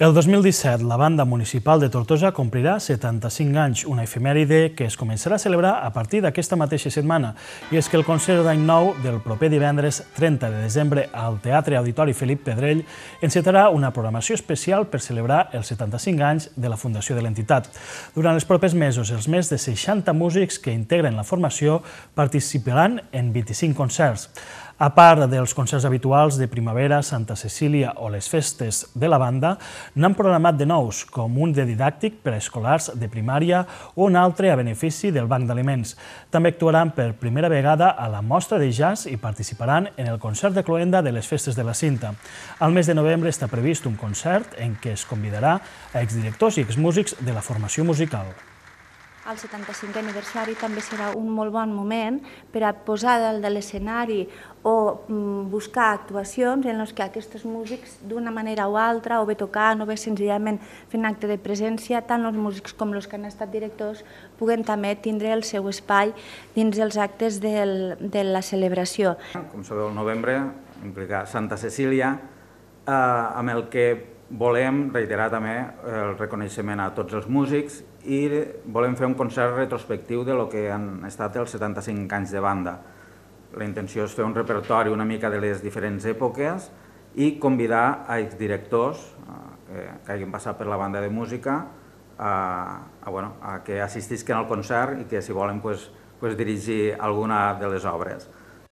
El 2017, la banda municipal de Tortosa complirà 75 anys, una efemèride que es començarà a celebrar a partir d'aquesta mateixa setmana. I és que el concert d'any nou del proper divendres 30 de desembre al Teatre Auditori Felip Pedrell encetarà una programació especial per celebrar els 75 anys de la fundació de l'entitat. Durant els propers mesos, els més de 60 músics que integren la formació participaran en 25 concerts. A part dels concerts habituals de Primavera, Santa Cecília o les festes de la banda, n'han programat de nous, com un de didàctic per a escolars de primària o un altre a benefici del Banc d'Aliments. També actuaran per primera vegada a la mostra de jazz i participaran en el concert de cloenda de les festes de la cinta. Al mes de novembre està previst un concert en què es convidarà a exdirectors i exmúsics de la formació musical. El 75è aniversari també serà un molt bon moment per a posar dalt de l'escenari o mm, buscar actuacions en les que aquests músics d'una manera o altra, o bé tocant o bé senzillament fent acte de presència, tant els músics com els que han estat directors puguen també tindre el seu espai dins dels actes del, de la celebració. Com sabeu, el novembre implica Santa Cecília, eh, amb el que volem reiterar també el reconeixement a tots els músics i volem fer un concert retrospectiu de lo que han estat els 75 anys de banda. La intenció és fer un repertori una mica de les diferents èpoques i convidar a directors que, eh, que hagin passat per la banda de música a, a, bueno, a que assistisquen al concert i que si volen pues, pues, dirigir alguna de les obres.